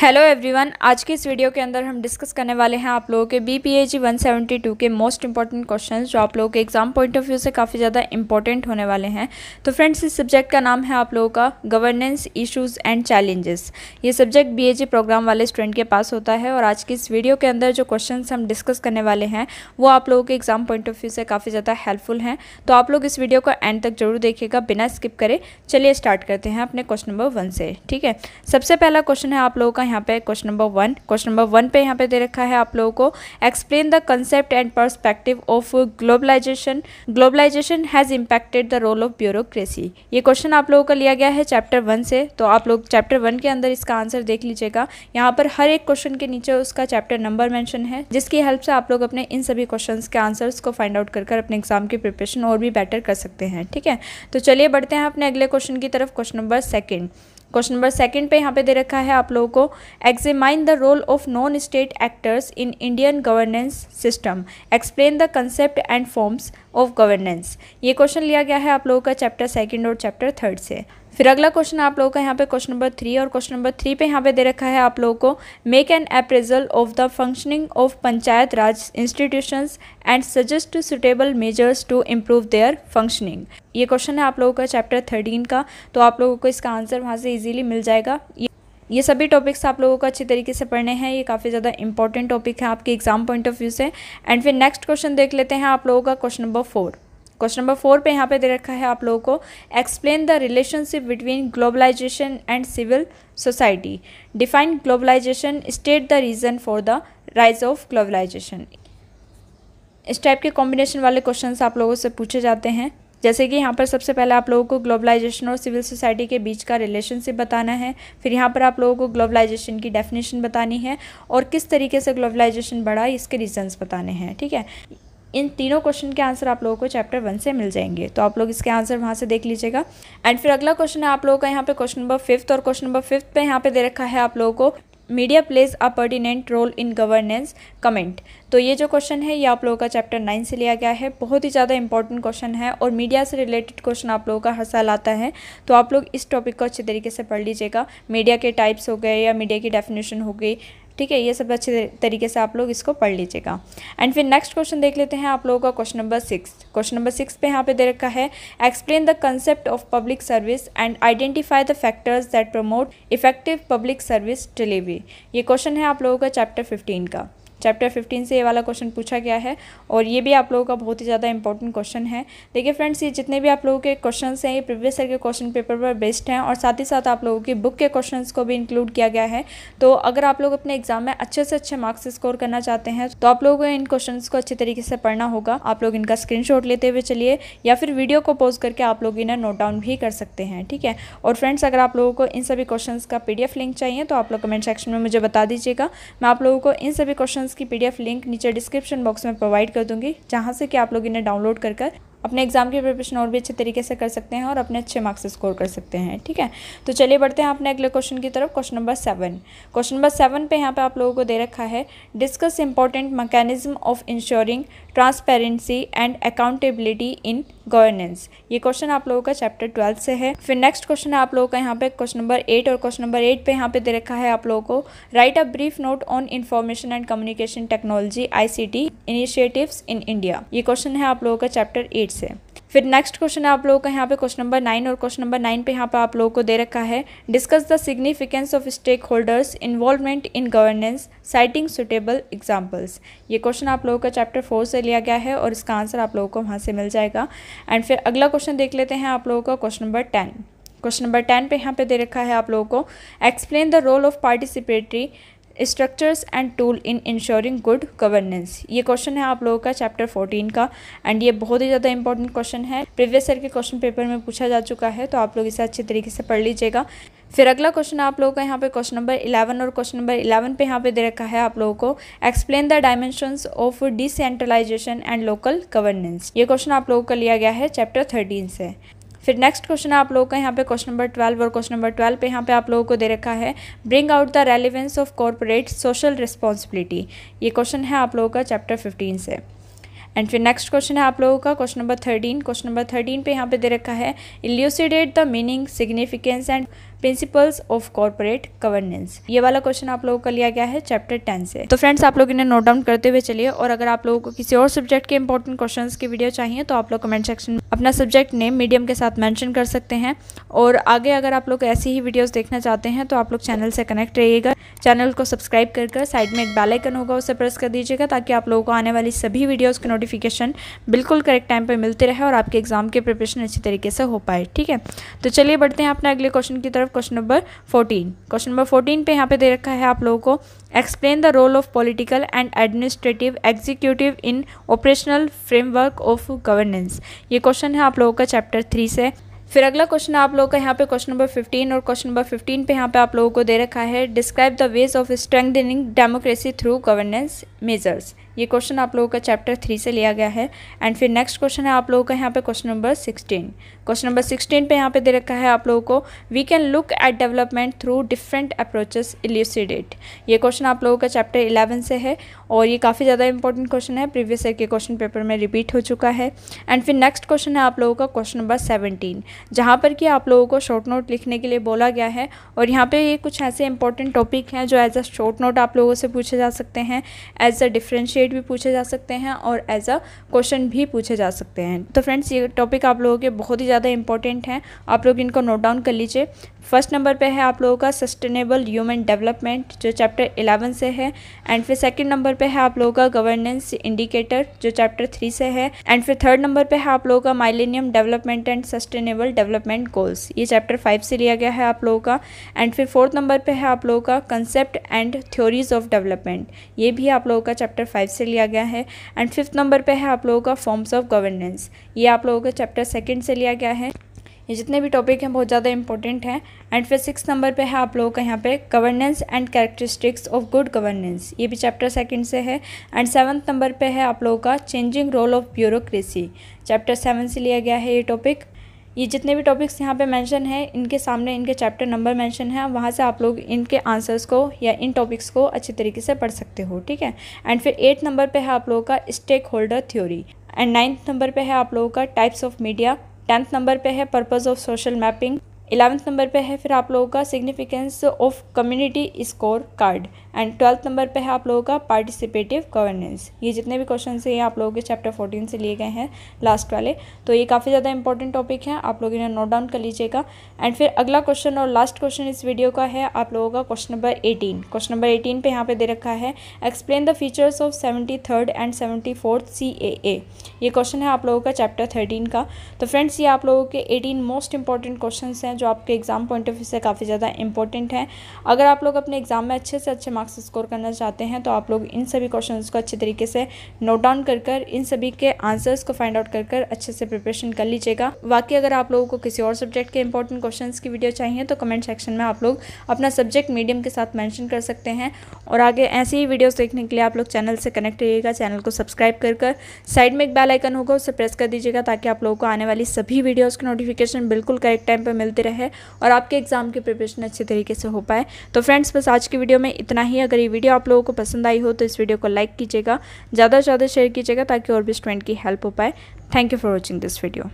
hello everyone आज के इस वीडियो के अंदर हम डिस्कस करने वाले हैं आप लोगों के B P H one seventy two के मोस्ट इंपॉर्टेंट क्वेश्चन जो आप लोगों के एग्जाम पॉइंट ऑफ व्यू से काफ़ी ज़्यादा इंपॉर्टेंट होने वाले हैं तो फ्रेंड्स इस सब्जेक्ट का नाम है आप लोगों का गवर्नेंस इश्यूज़ एंड चैलेंजेस ये सब्जेक्ट बी प्रोग्राम वाले स्टूडेंट के पास होता है और आज की इस वीडियो के अंदर जो क्वेश्चन हम डिस्कस करने वाले हैं वो आप लोगों के एग्जाम पॉइंट ऑफ व्यू से काफ़ी ज़्यादा हेल्पफुल हैं तो आप लोग इस वीडियो को एंड तक जरूर देखिएगा बिना स्किप करें चलिए स्टार्ट करते हैं अपने क्वेश्चन नंबर वन से ठीक है सबसे पहला क्वेश्चन है आप लोगों का यहाँ पे question number one question number one पे यहाँ पे दे रखा है आप लोगों को explain the concept and perspective of globalisation globalisation has impacted the role of bureaucracy ये क्वेश्चन आप लोगों का लिया गया है चैप्टर वन से तो आप लोग चैप्टर वन के अंदर इसका आंसर देख लीजिएगा यहाँ पर हर एक क्वेश्चन के नीचे उसका चैप्टर नंबर मैंशन है जिसकी हेल्प से आप लोग अपने इन सभी क्वेश्चन के आंसर्स को फाइंड आउट कर अपने एग्जाम की प्रिपरेशन और भी बेटर कर सकते हैं ठीक है तो चलिए बढ़ते हैं अपने अगले क्वेश्चन की तरफ question number second question number second पे यहाँ पे दे रखा है आप लोगों को examine the role of non state actors in Indian governance system explain the concept and forms of governance ये क्वेश्चन लिया गया है आप लोगों का चैप्टर सेकेंड और चैप्टर थर्ड से फिर अगला क्वेश्चन आप लोगों का यहाँ पे क्वेश्चन नंबर थ्री और क्वेश्चन नंबर थ्री पे यहाँ पे दे रखा है आप लोगों को make an appraisal of the functioning of panchayat raj institutions and suggest suitable measures to improve their functioning ये क्वेश्चन है आप लोगों का चैप्टर थर्टीन का तो आप लोगों को इसका आंसर वहाँ से ईजिली मिल जाएगा ये ये सभी टॉपिक्स आप लोगों को अच्छी तरीके से पढ़ने हैं ये काफ़ी ज़्यादा इंपॉर्टेंट टॉपिक है आपके एग्जाम पॉइंट ऑफ व्यू से एंड फिर नेक्स्ट क्वेश्चन देख लेते हैं आप लोगों का question number four question number four पे यहाँ पे दे रखा है आप लोगों को explain the relationship between globalisation and civil society define globalisation state the reason for the rise of globalisation इस टाइप के कॉम्बिनेशन वाले क्वेश्चन आप लोगों से पूछे जाते हैं जैसे कि यहाँ पर सबसे पहले आप लोगों को ग्लोबलाइजेशन और सिविल सोसाइटी के बीच का रिलेशनशिप बताना है फिर यहाँ पर आप लोगों को ग्लोबलाइजेशन की डेफिनेशन बतानी है और किस तरीके से ग्लोबलाइजेशन बढ़ा इसके रीजंस बताने हैं ठीक है इन तीनों क्वेश्चन के आंसर आप लोगों को चैप्टर वन से मिल जाएंगे तो आप लोग इसके आंसर वहाँ से देख लीजिएगा एंड फिर अगला क्वेश्चन है आप लोगों का यहाँ पे क्वेश्चन नंबर फिफ्थ और क्वेश्चन नंबर फिफ्थ पे यहाँ पे दे रखा है आप लोगों को media plays a pertinent role in governance comment तो ये जो क्वेश्चन है ये आप लोगों का चैप्टर नाइन से लिया गया है बहुत ही ज़्यादा इंपॉर्टेंट क्वेश्चन है और मीडिया से रिलेटेड क्वेश्चन आप लोगों का हर साल आता है तो आप लोग इस टॉपिक को अच्छे तरीके से पढ़ लीजिएगा मीडिया के टाइप्स हो गए या मीडिया की डेफिनेशन हो गई ठीक है ये सब अच्छे तरीके से आप लोग इसको पढ़ लीजिएगा एंड फिर नेक्स्ट क्वेश्चन देख लेते हैं आप लोगों का question number six question number six पे यहाँ पे दे रखा है explain the concept of public service and identify the factors that promote effective public service delivery ये क्वेश्चन है आप लोगों का चैप्टर फिफ्टीन का चैप्टर फिफ्टीन से ये वाला क्वेश्चन पूछा गया है और ये भी आप लोगों का बहुत ही ज़्यादा इंपॉर्टेंट क्वेश्चन है देखिए फ्रेंड्स ये जितने भी आप लोगों के क्वेश्चन हैं ये प्रीवियस ईयर के क्वेश्चन पेपर पर बेस्ड हैं और साथ ही साथ आप लोगों की बुक के क्वेश्चन को भी इंक्लूड किया गया है तो अगर आप लोग अपने एग्जाम में अच्छे से अच्छे मार्क्स स्कोर करना चाहते हैं तो आप लोगों को इन क्वेश्चन को अच्छे तरीके से पढ़ना होगा आप लोग इनका स्क्रीन लेते हुए चलिए या फिर वीडियो को पॉज करके आप लोग इन्हें नोट डाउन भी कर सकते हैं ठीक है और फ्रेंड्स अगर आप लोगों को इन सभी क्वेश्चन का पीडीएफ लिंक चाहिए तो आप लोग कमेंट सेक्शन में मुझे बता दीजिएगा मैं आप लोगों को इन सभी क्वेश्चन इसकी पीडीएफ लिंक नीचे डिस्क्रिप्शन बॉक्स में प्रोवाइड कर दूंगी जहाँ से कि आप लोग इन्हें डाउनलोड कर कर अपने एग्ज़ाम की प्रिपरेशन और भी अच्छे तरीके से कर सकते हैं और अपने अच्छे मार्क्स स्कोर कर सकते हैं ठीक है तो चलिए बढ़ते हैं अपने अगले क्वेश्चन की तरफ question number seven question number seven पे यहाँ पे आप लोगों को दे रखा है discuss important mechanism of ensuring transparency and accountability in governance ये क्वेश्चन आप लोगों का चैप्टर ट्वेल्थ से है फिर नेक्स्ट क्वेश्चन है आप लोगों का यहाँ पे क्वेश्चन नंबर एट और क्वेश्चन नंबर एट पे यहाँ पे दे रखा है आप लोगों को write a brief note on information and communication technology ICT initiatives in India ये क्वेश्चन है आप लोगों का चैप्टर एट से फिर नेक्स्ट क्वेश्चन है आप लोगों का यहाँ पे क्वेश्चन नंबर नाइन और क्वेश्चन नंबर नाइन पे यहाँ पे आप लोगों को दे रखा है discuss the significance of stakeholders involvement in governance citing suitable examples ये क्वेश्चन आप लोगों का चैप्टर फोर से लिया गया है और इसका आंसर आप लोगों को वहाँ से मिल जाएगा एंड फिर अगला क्वेश्चन देख लेते हैं आप लोगों का question number ten question number ten पे यहाँ पे दे रखा है आप लोगों को explain the role of participatory structures and tool in ensuring good governance ये क्वेश्चन है आप लोगों का चैप्टर फोर्टीन का एंड ये बहुत ही ज़्यादा इंपॉर्टेंट क्वेश्चन है प्रीवियस ईयर के क्वेश्चन पेपर में पूछा जा चुका है तो आप लोग इसे अच्छे तरीके से पढ़ लीजिएगा फिर अगला क्वेश्चन आप लोगों का यहाँ पे क्वेश्चन नंबर इलेवन और क्वेश्चन नंबर इलेवन पे यहाँ पे दे रखा है आप लोगों को explain the dimensions of decentralisation and local governance ये क्वेश्चन आप लोगों का लिया गया है चैप्टर थर्टीन से फिर नेक्स्ट क्वेश्चन आप लोगों का यहाँ पे क्वेश्चन नंबर ट्वेल्व और क्वेश्चन नंबर ट्वेल्व पे यहाँ पे आप लोगों को दे रखा है bring out the relevance of corporate social responsibility ये क्वेश्चन है आप लोगों का चैप्टर फिफ्टीन से एंड फिर नेक्स्ट क्वेश्चन है आप लोगों का question number thirteen question number thirteen पे यहाँ पे दे रखा है elucidate the meaning significance and principles of corporate governance ये वाला क्वेश्चन आप लोगों का लिया गया है चैप्टर टेन से तो फ्रेंड्स आप लोग इन्हें नोट डाउन करते हुए चलिए और अगर आप लोगों को किसी और सब्जेक्ट के इंपॉर्टेंट क्वेश्चन की वीडियो चाहिए तो आप लोग कमेंट सेक्शन में अपना सब्जेक्ट नेम मीडियम के साथ मैंशन कर सकते हैं और आगे अगर आप लोग ऐसी ही वीडियोज़ देखना चाहते हैं तो आप लोग चैनल से कनेक्ट रहिएगा चैनल को सब्सक्राइब कर कर साइड में एक बेल आइकन होगा उसे प्रेस कर दीजिएगा ताकि आप लोगों को आने वाली सभी वीडियोज़ के नोटिफिकेशन बिल्कुल करेक्ट टाइम पर मिलते रहे और आपके एग्जाम के प्रिपरेशन अच्छी तरीके से हो पाए ठीक है तो चलिए बढ़ते हैं अपने अगले क्वेश्चन की तरफ question number fourteen question number fourteen पर यहाँ पे दे रखा है आप लोगों को explain the role of political and administrative executive in operational framework of governance ये क्वेश्चन है आप लोगों का चैप्टर थ्री से फिर अगला क्वेश्चन आप लोगों का यहाँ पे क्वेश्चन नंबर 15 और क्वेश्चन नंबर 15 पे यहाँ पे आप लोगों को दे रखा है describe the ways of strengthening democracy through governance measures ये क्वेश्चन आप लोगों का चैप्टर थ्री से लिया गया है एंड फिर नेक्स्ट क्वेश्चन है आप लोगों का यहाँ पे question number sixteen question number sixteen पे यहाँ पे दे रखा है आप लोगों को we can look at development through different approaches elucidate ये क्वेश्चन आप लोगों का चैप्टर इलेवन से है और ये काफ़ी ज़्यादा इंपॉर्टेंट क्वेश्चन है प्रीवियस ईयर के क्वेश्चन पेपर में रिपीट हो चुका है एंड फिर नेक्स्ट क्वेश्चन है आप लोगों का क्वेश्चन नंबर सेवनटीन जहाँ पर कि आप लोगों को शॉर्ट नोट लिखने के लिए बोला गया है और यहाँ पे ये कुछ ऐसे इंपॉर्टेंट टॉपिक हैं जो एज अ शॉर्ट नोट आप लोगों से पूछे जा सकते हैं एज अ डिफ्रेंशिएट वेट भी पूछे जा सकते हैं और एज अ क्वेश्चन भी पूछे जा सकते हैं तो फ्रेंड्स ये टॉपिक आप लोगों के बहुत ही ज़्यादा इंपॉर्टेंट हैं आप लोग इनको नोट डाउन कर लीजिए फर्स्ट नंबर पे है आप लोगों का सस्टेनेबल ह्यूमन डेवलपमेंट जो चैप्टर एलेवन से है एंड फिर सेकंड नंबर पे है आप लोगों का गवर्नेंस इंडिकेटर जो चैप्टर थ्री से है एंड फिर थर्ड नंबर पे है आप लोगों का millennium development and sustainable development goals ये चैप्टर फाइव से लिया गया है आप लोगों का एंड फिर फोर्थ नंबर पर है आप लोगों का concept and theories of development ये भी आप लोगों का चैप्टर फाइव से लिया गया है एंड फिफ्थ नंबर पर है आप लोगों का फॉर्म्स ऑफ गवर्नेंस ये आप लोगों का चैप्टर सेकेंड से लिया गया है ये जितने भी टॉपिक हैं बहुत ज़्यादा इंपॉर्टेंट हैं एंड फिर सिक्स नंबर पे है आप लोगों का यहाँ पे governance and characteristics of good governance ये भी चैप्टर सेकंड से है एंड सेवन्थ नंबर पे है आप लोगों का changing role of bureaucracy chapter seven से लिया गया है ये टॉपिक ये जितने भी टॉपिक्स यहाँ पे मेंशन है इनके सामने इनके चैप्टर नंबर मेंशन है वहाँ से आप लोग इनके आंसर्स को या इन टॉपिक्स को अच्छे तरीके से पढ़ सकते हो ठीक है एंड फिर एट नंबर पे है आप लोगों का stakeholder theory and ninth number पे है आप लोगों का types of media tenth number पे है purpose of social mapping eleventh number पे है फिर आप लोगों का significance of community score card and twelfth number पे है आप लोगों का पार्टिसिपेटिव गवर्नेंस ये जितने भी क्वेश्चन हैं ये आप लोगों के चैप्टर फोर्टीन से लिए गए हैं लास्ट वाले तो ये काफ़ी ज़्यादा इंपॉर्टेंट टॉपिक है आप लोग इन्हें नोट डाउन कर लीजिएगा एंड फिर अगला क्वेश्चन और लास्ट क्वेश्चन इस वीडियो का है आप लोगों का question number eighteen question number eighteen पर यहाँ पर दे रखा है explain the features of seventy third and seventy fourth C A A ये क्वेश्चन है आप लोगों का चैप्टर थर्टीन का तो फ्रेंड्स ये आप लोगों के एटीन मोस्ट इंपॉर्टेंट क्वेश्चन हैं हैं जो आपके एग्ज़ाम पॉइंट ऑफ व्यू से काफ़ी ज़्यादा इंपॉर्टेंट हैं अगर आप लोग अपने एग्ज़ाम में अच्छे से अच्छे मार्क्स स्कोर करना चाहते हैं तो आप लोग इन सभी क्वेश्चन को अच्छे तरीके से नोट डाउन कर कर इन सभी के आंसर्स को फाइंड आउट कर कर अच्छे से प्रिपरेशन कर लीजिएगा बाकी अगर आप लोगों को किसी और सब्जेक्ट के इंपॉर्टेंट क्वेश्चन की वीडियो चाहिए तो कमेंट सेक्शन में आप लोग अपना सब्जेक्ट मीडियम के साथ मैंशन कर सकते हैं और आगे ऐसी ही वीडियोज देखने के लिए आप लोग चैनल से कनेक्ट रहिएगा चैनल को सब्सक्राइब कर कर साइड में एक बेल आइकन होगा उसे प्रेस कर दीजिएगा ताकि आप लोगों को आने वाली सभी वीडियोज़ की नोटिफिकेशन बिल्कुल करेक्ट टाइम पर मिलते रहे और आपके एग्ज़ाम की प्रिपरेशन अच्छे तरीके से हो पाए तो फ्रेंड्स बस आज की वीडियो में इतना ही अगर ये वीडियो आप लोगों को पसंद आई हो तो इस वीडियो को लाइक कीजिएगा ज़्यादा से ज़्यादा शेयर कीजिएगा ताकि और भी स्टूडेंट की हेल्प हो पाए thank you for watching this video